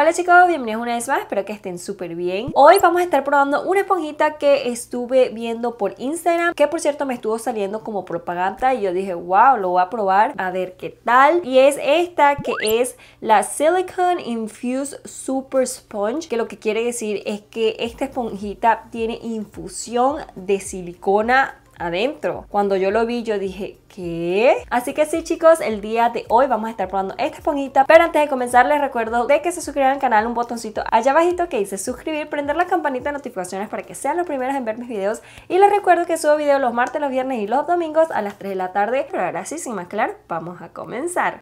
Hola chicos, bienvenidos una vez más, espero que estén súper bien. Hoy vamos a estar probando una esponjita que estuve viendo por Instagram, que por cierto me estuvo saliendo como propaganda y yo dije, wow, lo voy a probar, a ver qué tal. Y es esta que es la Silicon Infused Super Sponge, que lo que quiere decir es que esta esponjita tiene infusión de silicona adentro. Cuando yo lo vi, yo dije, ¿qué? Así que sí, chicos, el día de hoy vamos a estar probando esta esponjita. Pero antes de comenzar, les recuerdo de que se suscriban al canal, un botoncito allá abajito que dice suscribir, prender la campanita de notificaciones para que sean los primeros en ver mis videos. Y les recuerdo que subo videos los martes, los viernes y los domingos a las 3 de la tarde. Pero ahora sí, sin más claro, vamos a comenzar.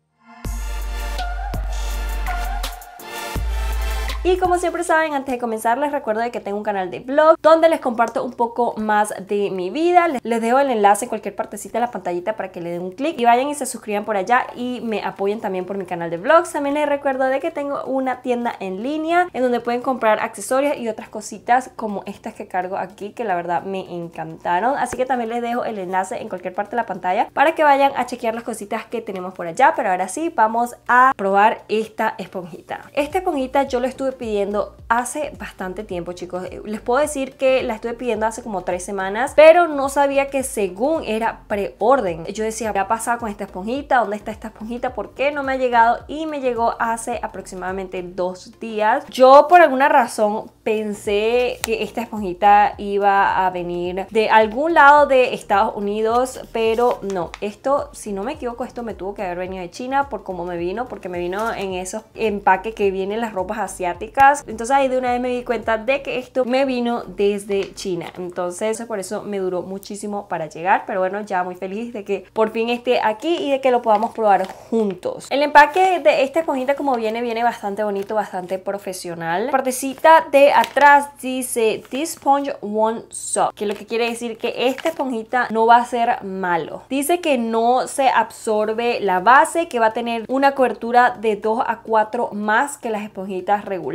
Y como siempre saben, antes de comenzar les recuerdo de que tengo un canal de blog donde les comparto un poco más de mi vida. Les dejo el enlace en cualquier partecita de la pantallita para que le den un clic y vayan y se suscriban por allá y me apoyen también por mi canal de blogs. También les recuerdo de que tengo una tienda en línea en donde pueden comprar accesorios y otras cositas como estas que cargo aquí que la verdad me encantaron. Así que también les dejo el enlace en cualquier parte de la pantalla para que vayan a chequear las cositas que tenemos por allá. Pero ahora sí, vamos a probar esta esponjita. Esta esponjita yo lo estuve pidiendo hace bastante tiempo, chicos. Eh, les puedo decir que la estuve pidiendo hace como tres semanas, pero no sabía que según era preorden. Yo decía, ¿qué ha pasado con esta esponjita? ¿Dónde está esta esponjita? ¿Por qué no me ha llegado? Y me llegó hace aproximadamente dos días. Yo por alguna razón pensé que esta esponjita iba a venir de algún lado de Estados Unidos, pero no. Esto, si no me equivoco, esto me tuvo que haber venido de China por cómo me vino, porque me vino en esos empaques que vienen las ropas asiáticas entonces ahí de una vez me di cuenta de que esto me vino desde China. Entonces por eso me duró muchísimo para llegar, pero bueno, ya muy feliz de que por fin esté aquí y de que lo podamos probar juntos. El empaque de esta esponjita como viene, viene bastante bonito, bastante profesional. La partecita de atrás dice This sponge won't soak, que lo que quiere decir que esta esponjita no va a ser malo. Dice que no se absorbe la base, que va a tener una cobertura de 2 a 4 más que las esponjitas regulares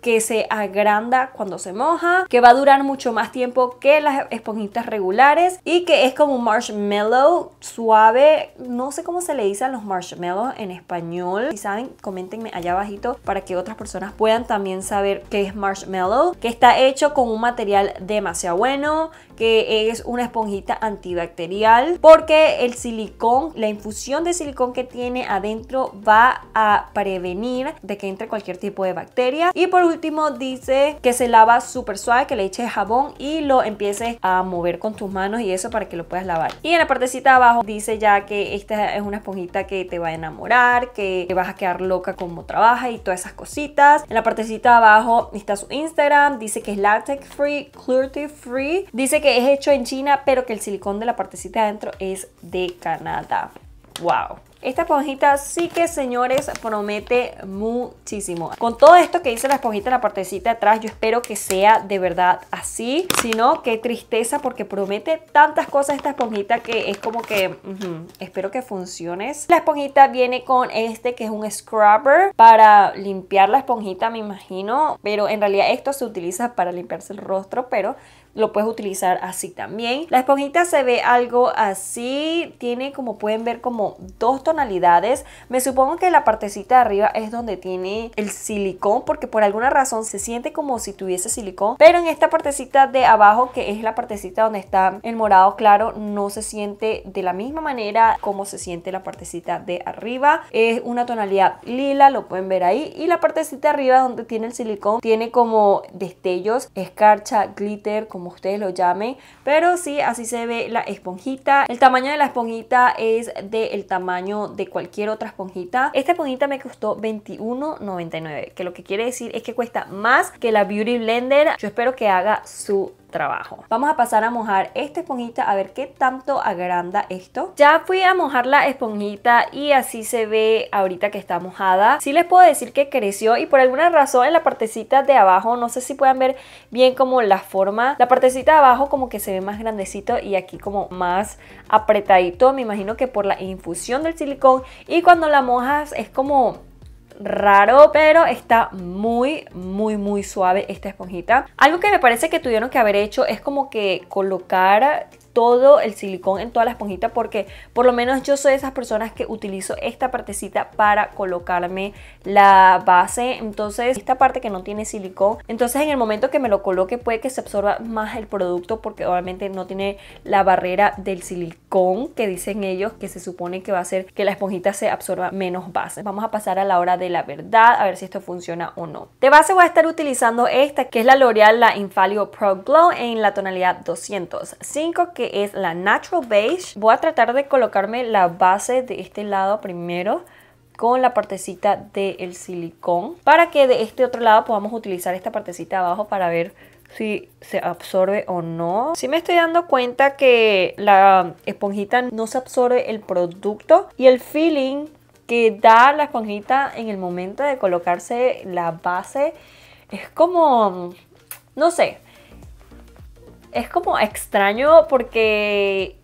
que se agranda cuando se moja, que va a durar mucho más tiempo que las esponjitas regulares y que es como un marshmallow suave. No sé cómo se le dicen los marshmallows en español. Si saben, coméntenme allá abajito para que otras personas puedan también saber qué es marshmallow, que está hecho con un material demasiado bueno, que es una esponjita antibacterial, porque el silicón, la infusión de silicón que tiene adentro va a prevenir de que entre cualquier tipo de bacteria y por último dice que se lava súper suave, que le eches jabón y lo empieces a mover con tus manos y eso para que lo puedas lavar. Y en la partecita de abajo dice ya que esta es una esponjita que te va a enamorar, que te vas a quedar loca como trabaja y todas esas cositas. En la partecita de abajo está su Instagram, dice que es latex free, cruelty free. Dice que es hecho en China, pero que el silicón de la partecita de adentro es de Canadá. ¡Wow! Esta esponjita sí que, señores, promete muchísimo. Con todo esto que hice la esponjita en la partecita de atrás, yo espero que sea de verdad así. Si no, qué tristeza porque promete tantas cosas esta esponjita que es como que... espero que funcione. La esponjita viene con este que es un scrubber para limpiar la esponjita, me imagino. Pero en realidad esto se utiliza para limpiarse el rostro, pero lo puedes utilizar así también. La esponjita se ve algo así, tiene como pueden ver como dos tonalidades. Me supongo que la partecita de arriba es donde tiene el silicón porque por alguna razón se siente como si tuviese silicón, pero en esta partecita de abajo que es la partecita donde está el morado claro no se siente de la misma manera como se siente la partecita de arriba. Es una tonalidad lila, lo pueden ver ahí y la partecita de arriba donde tiene el silicón tiene como destellos, escarcha, glitter, como ustedes lo llamen, pero sí, así se ve la esponjita. El tamaño de la esponjita es del tamaño de cualquier otra esponjita. Esta esponjita me costó $21.99, que lo que quiere decir es que cuesta más que la Beauty Blender. Yo espero que haga su trabajo. Vamos a pasar a mojar esta esponjita a ver qué tanto agranda esto. Ya fui a mojar la esponjita y así se ve ahorita que está mojada. Sí les puedo decir que creció y por alguna razón en la partecita de abajo, no sé si puedan ver bien como la forma, la partecita de abajo como que se ve más grandecito y aquí como más apretadito. Me imagino que por la infusión del silicón y cuando la mojas es como raro, pero está muy, muy, muy suave esta esponjita. Algo que me parece que tuvieron que haber hecho es como que colocar todo el silicón en toda la esponjita porque por lo menos yo soy de esas personas que utilizo esta partecita para colocarme la base. Entonces esta parte que no tiene silicón, entonces en el momento que me lo coloque puede que se absorba más el producto porque obviamente no tiene la barrera del silicón que dicen ellos que se supone que va a hacer que la esponjita se absorba menos base. Vamos a pasar a la hora de la verdad a ver si esto funciona o no. De base voy a estar utilizando esta que es la L'Oreal la Infalio Pro Glow en la tonalidad 205 es la Natural Beige. Voy a tratar de colocarme la base de este lado primero con la partecita del silicón para que de este otro lado podamos utilizar esta partecita abajo para ver si se absorbe o no. Si me estoy dando cuenta que la esponjita no se absorbe el producto y el feeling que da la esponjita en el momento de colocarse la base es como, no sé, es como extraño porque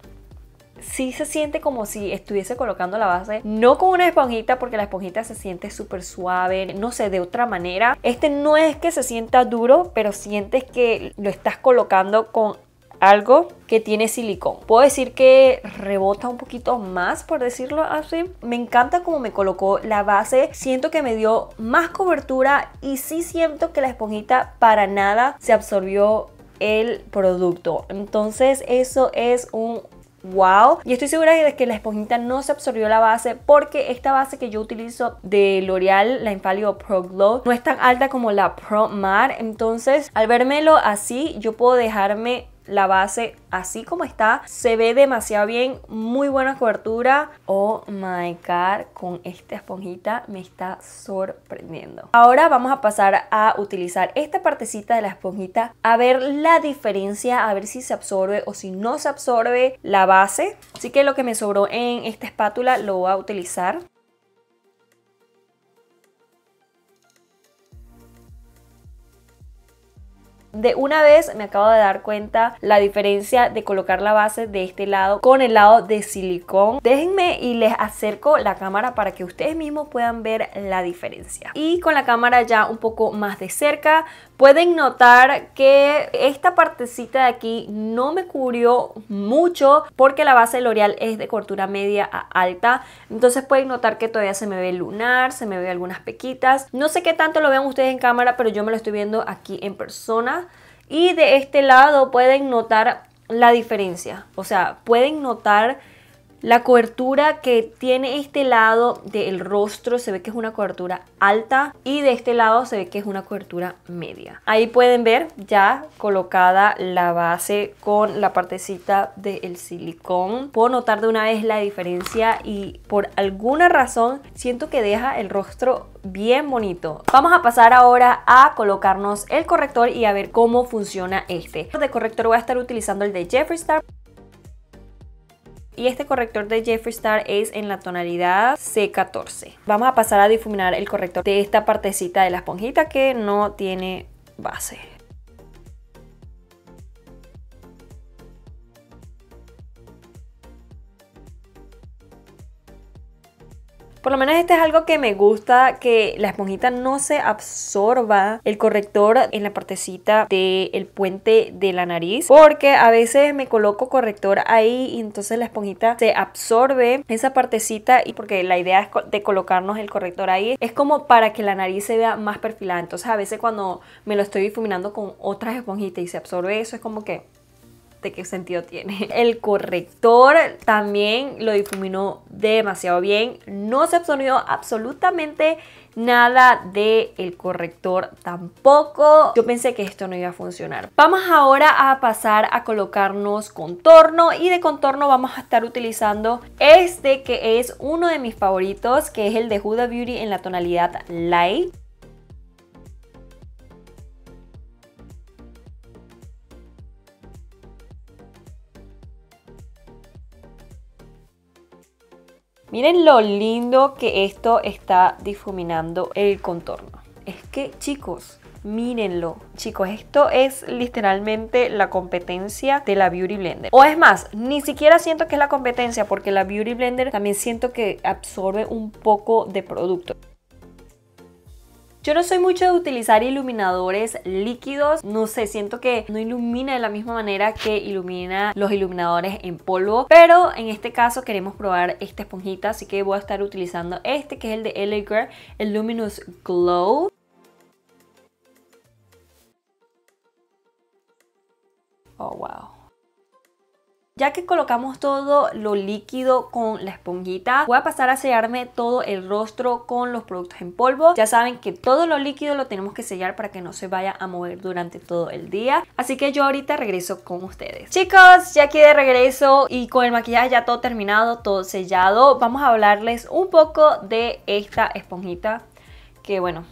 sí se siente como si estuviese colocando la base, no con una esponjita porque la esponjita se siente súper suave, no sé, de otra manera. Este no es que se sienta duro, pero sientes que lo estás colocando con algo que tiene silicón. Puedo decir que rebota un poquito más, por decirlo así. Me encanta cómo me colocó la base. Siento que me dio más cobertura y sí siento que la esponjita para nada se absorbió el producto. Entonces eso es un wow. Y estoy segura de que la esponjita no se absorbió la base porque esta base que yo utilizo de L'Oreal, la Infalio Pro Glow, no es tan alta como la Pro Mar. Entonces, al vérmelo así, yo puedo dejarme la base así como está. Se ve demasiado bien, muy buena cobertura. Oh my god, con esta esponjita me está sorprendiendo. Ahora vamos a pasar a utilizar esta partecita de la esponjita a ver la diferencia, a ver si se absorbe o si no se absorbe la base. Así que lo que me sobró en esta espátula lo voy a utilizar. De una vez me acabo de dar cuenta la diferencia de colocar la base de este lado con el lado de silicón. Déjenme y les acerco la cámara para que ustedes mismos puedan ver la diferencia. Y con la cámara ya un poco más de cerca, pueden notar que esta partecita de aquí no me cubrió mucho porque la base de L'Oreal es de cortura media a alta. Entonces pueden notar que todavía se me ve lunar, se me ve algunas pequitas. No sé qué tanto lo vean ustedes en cámara, pero yo me lo estoy viendo aquí en persona. Y de este lado pueden notar la diferencia, o sea, pueden notar la cobertura que tiene este lado del rostro se ve que es una cobertura alta y de este lado se ve que es una cobertura media. Ahí pueden ver ya colocada la base con la partecita del silicón. Puedo notar de una vez la diferencia y por alguna razón siento que deja el rostro bien bonito. Vamos a pasar ahora a colocarnos el corrector y a ver cómo funciona este. De corrector voy a estar utilizando el de Jeffree Star y este corrector de Jeffree Star es en la tonalidad C14. Vamos a pasar a difuminar el corrector de esta partecita de la esponjita que no tiene base. Por lo menos este es algo que me gusta, que la esponjita no se absorba el corrector en la partecita del el puente de la nariz, porque a veces me coloco corrector ahí y entonces la esponjita se absorbe esa partecita y porque la idea es de colocarnos el corrector ahí es como para que la nariz se vea más perfilada. Entonces a veces cuando me lo estoy difuminando con otras esponjitas y se absorbe eso es como que de qué sentido tiene. El corrector también lo difuminó demasiado bien. No se absorbió absolutamente nada del el corrector tampoco. Yo pensé que esto no iba a funcionar. Vamos ahora a pasar a colocarnos contorno y de contorno vamos a estar utilizando este que es uno de mis favoritos que es el de Huda Beauty en la tonalidad light. Miren lo lindo que esto está difuminando el contorno. Es que chicos, mírenlo. Chicos, esto es literalmente la competencia de la Beauty Blender. O es más, ni siquiera siento que es la competencia porque la Beauty Blender también siento que absorbe un poco de producto. Yo no soy mucho de utilizar iluminadores líquidos, no sé, siento que no ilumina de la misma manera que ilumina los iluminadores en polvo, pero en este caso queremos probar esta esponjita, así que voy a estar utilizando este que es el de LA el Luminous Glow. Oh, wow. Ya que colocamos todo lo líquido con la esponjita, voy a pasar a sellarme todo el rostro con los productos en polvo. Ya saben que todo lo líquido lo tenemos que sellar para que no se vaya a mover durante todo el día. Así que yo ahorita regreso con ustedes. Chicos, ya aquí de regreso y con el maquillaje ya todo terminado, todo sellado, vamos a hablarles un poco de esta esponjita que bueno,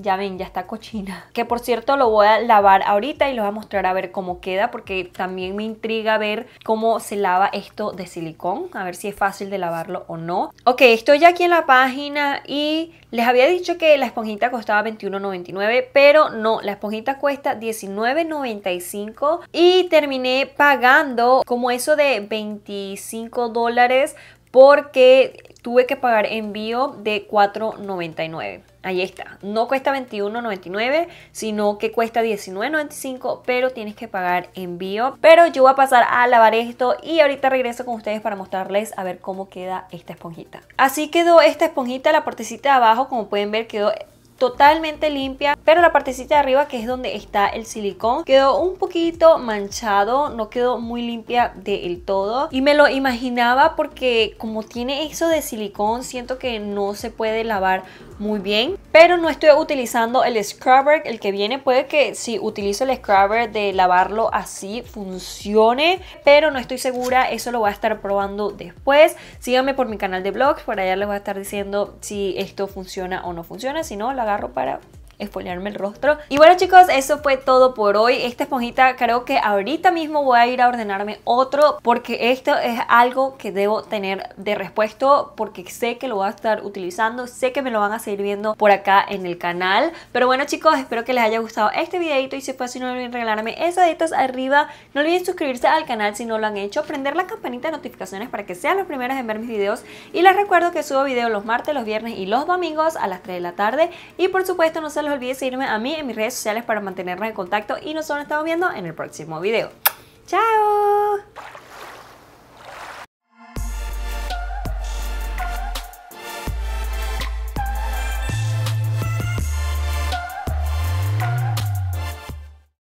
ya ven, ya está cochina. Que por cierto lo voy a lavar ahorita y lo voy a mostrar a ver cómo queda porque también me intriga ver cómo se lava esto de silicón. A ver si es fácil de lavarlo o no. Ok, estoy ya aquí en la página y les había dicho que la esponjita costaba $21.99, pero no, la esponjita cuesta $19.95 y terminé pagando como eso de 25 dólares porque tuve que pagar envío de $4.99. Ahí está. No cuesta 21.99, sino que cuesta 19.95, pero tienes que pagar envío. Pero yo voy a pasar a lavar esto y ahorita regreso con ustedes para mostrarles a ver cómo queda esta esponjita. Así quedó esta esponjita, la partecita de abajo, como pueden ver, quedó totalmente limpia pero la partecita de arriba que es donde está el silicón quedó un poquito manchado no quedó muy limpia del todo y me lo imaginaba porque como tiene eso de silicón siento que no se puede lavar muy bien. Pero no estoy utilizando el scrubber, el que viene puede que si utilizo el scrubber de lavarlo así funcione, pero no estoy segura, eso lo voy a estar probando después. Síganme por mi canal de blogs, por allá les voy a estar diciendo si esto funciona o no funciona, si no, lo agarro para espolearme el rostro. Y bueno chicos, eso fue todo por hoy. Esta esponjita creo que ahorita mismo voy a ir a ordenarme otro porque esto es algo que debo tener de respuesta porque sé que lo voy a estar utilizando, sé que me lo van a seguir viendo por acá en el canal. Pero bueno chicos, espero que les haya gustado este videito y si fue así no olviden regalarme esas deditos arriba. No olviden suscribirse al canal si no lo han hecho, prender la campanita de notificaciones para que sean los primeros en ver mis videos y les recuerdo que subo videos los martes, los viernes y los domingos a las 3 de la tarde y por supuesto no se lo no olvide seguirme a mí en mis redes sociales para mantenernos en contacto y nos estamos viendo en el próximo video. ¡Chao!